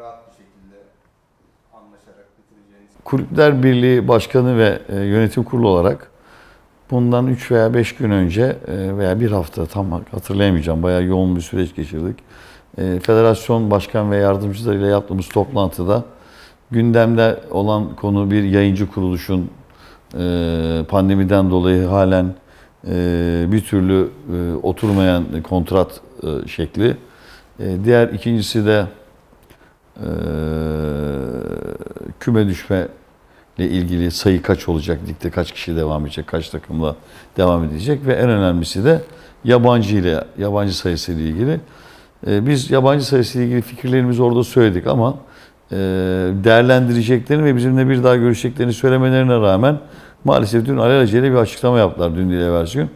rahat bir şekilde anlaşarak bitireceğiniz? Kulüpler Birliği Başkanı ve e, yönetim kurulu olarak bundan 3 veya 5 gün önce e, veya bir hafta tam hatırlayamayacağım bayağı yoğun bir süreç geçirdik. E, federasyon başkan ve yardımcılarıyla yaptığımız toplantıda gündemde olan konu bir yayıncı kuruluşun pandemiden dolayı halen bir türlü oturmayan kontrat şekli. Diğer ikincisi de e, küme düşme ile ilgili sayı kaç olacak ligde, kaç kişi devam edecek, kaç takımla devam edecek ve en önemlisi de yabancı ile yabancı sayısı ile ilgili. E, biz yabancı sayısı ile ilgili fikirlerimizi orada söyledik ama e, değerlendireceklerini ve bizimle bir daha görüşeceklerini söylemelerine rağmen maalesef dün alelacele bir açıklama yaptılar dün dile evvelsi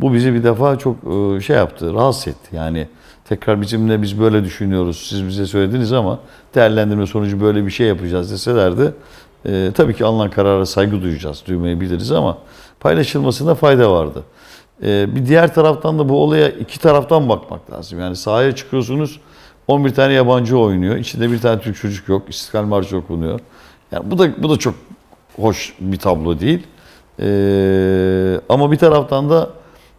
Bu bizi bir defa çok e, şey yaptı, rahatsız etti. Yani tekrar bizimle biz böyle düşünüyoruz. Siz bize söylediniz ama değerlendirme sonucu böyle bir şey yapacağız deselerdi e, tabii ki alınan karara saygı duyacağız, duymayabiliriz ama paylaşılmasında fayda vardı. E, bir diğer taraftan da bu olaya iki taraftan bakmak lazım. Yani sahaya çıkıyorsunuz 11 tane yabancı oynuyor. İçinde bir tane Türk çocuk yok. İstiklal Marşı okunuyor. Yani bu da bu da çok hoş bir tablo değil. E, ama bir taraftan da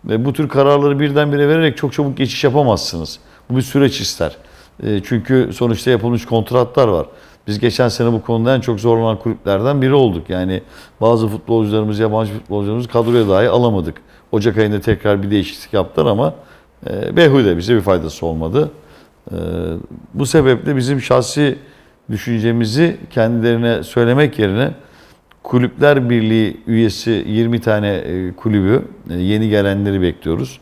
ve bu tür kararları birdenbire vererek çok çabuk geçiş yapamazsınız. Bu bir süreç ister. E, çünkü sonuçta yapılmış kontratlar var. Biz geçen sene bu konuda en çok zorlanan kulüplerden biri olduk. Yani bazı futbolcularımız, yabancı futbolcularımız kadroya dahi alamadık. Ocak ayında tekrar bir değişiklik yaptılar ama e, Behude bize bir faydası olmadı. E, bu sebeple bizim şahsi düşüncemizi kendilerine söylemek yerine Kulüpler Birliği üyesi 20 tane e, kulübü e, yeni gelenleri bekliyoruz.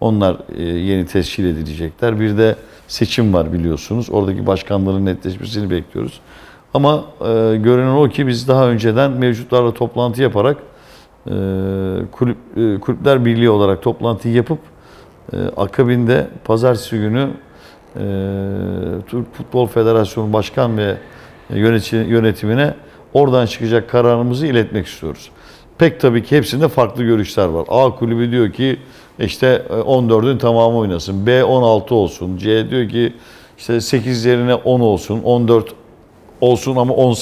Onlar e, yeni teşkil edilecekler. Bir de seçim var biliyorsunuz. Oradaki başkanların netleşmesini bekliyoruz. Ama görünen o ki biz daha önceden mevcutlarla toplantı yaparak kulüp, Kulüpler Birliği olarak toplantı yapıp akabinde pazartesi günü Türk Futbol Federasyonu Başkan ve yönetimine Oradan çıkacak kararımızı iletmek istiyoruz. Pek tabii ki hepsinde farklı görüşler var. A kulübü diyor ki işte 14'ün e, tamamı oynasın. B 16 olsun. C diyor ki işte 8 yerine 10 olsun. 14 olsun ama 10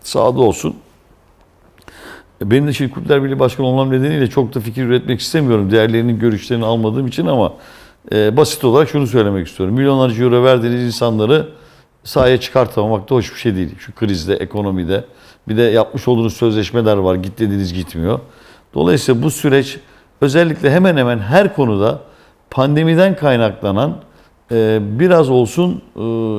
sağda olsun. Benim de şimdi Kulüpler Birliği Başkanı olmam nedeniyle çok da fikir üretmek istemiyorum. diğerlerinin görüşlerini almadığım için ama e, basit olarak şunu söylemek istiyorum. Milyonlarca euro verdiğiniz insanları sahaya çıkartamamak da hoş bir şey değil. Şu krizde, ekonomide bir de yapmış olduğunuz sözleşmeler var. Git dediniz gitmiyor. Dolayısıyla bu süreç özellikle hemen hemen her konuda pandemiden kaynaklanan e, biraz olsun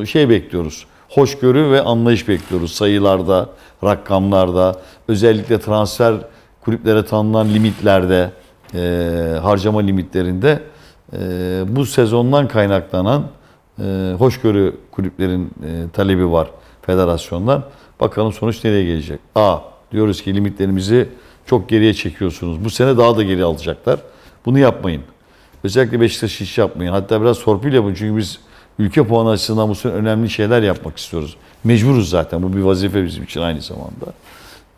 e, şey bekliyoruz. Hoşgörü ve anlayış bekliyoruz sayılarda, rakamlarda, özellikle transfer kulüplere tanınan limitlerde, e, harcama limitlerinde bu sezondan kaynaklanan hoşgörü kulüplerin talebi var federasyondan. Bakalım sonuç nereye gelecek? A. Diyoruz ki limitlerimizi çok geriye çekiyorsunuz. Bu sene daha da geri alacaklar. Bunu yapmayın. Özellikle Beşiktaş hiç yapmayın. Hatta biraz torpil yapın. Çünkü biz ülke puanı açısından bu sene önemli şeyler yapmak istiyoruz. Mecburuz zaten. Bu bir vazife bizim için aynı zamanda.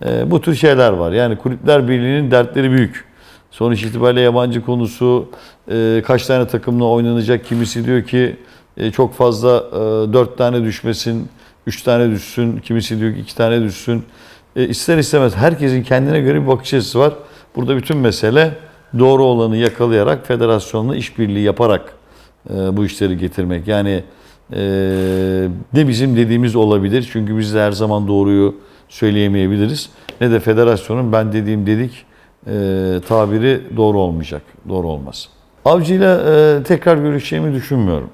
Ee, bu tür şeyler var. Yani Kulüpler Birliği'nin dertleri büyük. Sonuç itibariyle yabancı konusu e, kaç tane takımla oynanacak. Kimisi diyor ki e, çok fazla e, 4 tane düşmesin. Üç tane düşsün, kimisi diyor ki iki tane düşsün. E, ister istemez herkesin kendine göre bir bakış açısı var. Burada bütün mesele doğru olanı yakalayarak federasyonla işbirliği yaparak e, bu işleri getirmek. Yani e, ne bizim dediğimiz olabilir çünkü biz de her zaman doğruyu söyleyemeyebiliriz. Ne de federasyonun ben dediğim dedik e, tabiri doğru olmayacak, doğru olmaz. Avcıyla e, tekrar görüşeceğimi düşünmüyorum.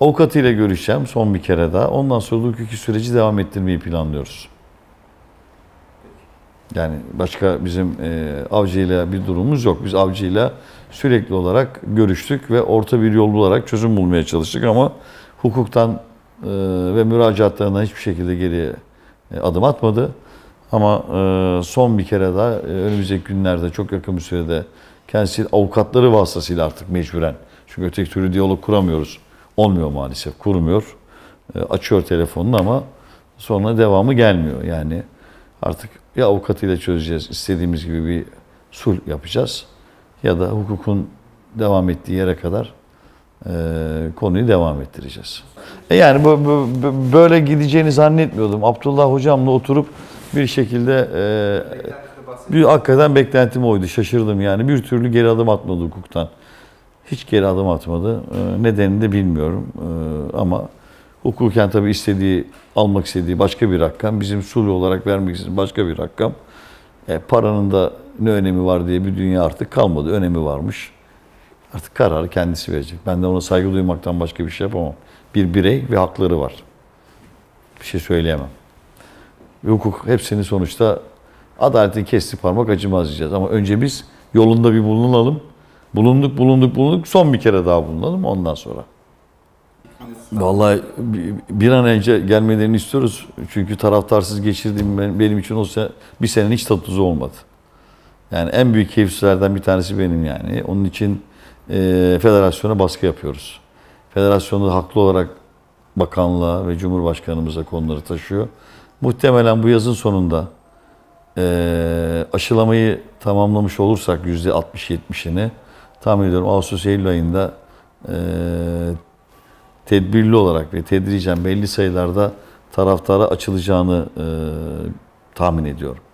Avukatıyla görüşeceğim son bir kere daha. Ondan sonra hukuki süreci devam ettirmeyi planlıyoruz. Yani başka bizim e, avcıyla bir durumumuz yok. Biz avcıyla sürekli olarak görüştük ve orta bir yol bularak çözüm bulmaya çalıştık ama hukuktan e, ve müracaatlarından hiçbir şekilde geriye e, adım atmadı. Ama e, son bir kere daha e, önümüzdeki günlerde çok yakın bir sürede kendisi avukatları vasıtasıyla artık mecburen. Çünkü öteki türlü diyalog kuramıyoruz olmuyor maalesef. Kurmuyor. Ee, açıyor telefonunu ama sonra devamı gelmiyor. Yani artık ya avukatıyla çözeceğiz, istediğimiz gibi bir sulh yapacağız ya da hukukun devam ettiği yere kadar e, konuyu devam ettireceğiz. E yani bu, bu, böyle gideceğini zannetmiyordum. Abdullah hocamla oturup bir şekilde e, bir hakikaten beklentim oydu. Şaşırdım yani. Bir türlü geri adım atmadı hukuktan hiç geri adım atmadı. Ee, nedenini de bilmiyorum ee, ama hukuken tabii istediği, almak istediği başka bir rakam, bizim sulh olarak vermek istediğimiz başka bir rakam. E, paranın da ne önemi var diye bir dünya artık kalmadı. Önemi varmış. Artık kararı kendisi verecek. Ben de ona saygı duymaktan başka bir şey yapamam. Bir birey ve hakları var. Bir şey söyleyemem. Ve hukuk hepsini sonuçta adaletin kesti parmak acımaz diyeceğiz. Ama önce biz yolunda bir bulunalım. Bulunduk, bulunduk, bulunduk. Son bir kere daha bulunalım ondan sonra. Vallahi bir an önce gelmelerini istiyoruz. Çünkü taraftarsız geçirdiğim benim için olsa bir senenin hiç tatlısı olmadı. Yani en büyük keyifsizlerden bir tanesi benim yani. Onun için e, federasyona baskı yapıyoruz. Federasyonda haklı olarak bakanlığa ve Cumhurbaşkanımıza konuları taşıyor. Muhtemelen bu yazın sonunda e, aşılamayı tamamlamış olursak %60-70'ini tahmin ediyorum Ağustos-Eylül ayında e, tedbirli olarak ve tedricen belli sayılarda taraftara açılacağını e, tahmin ediyorum.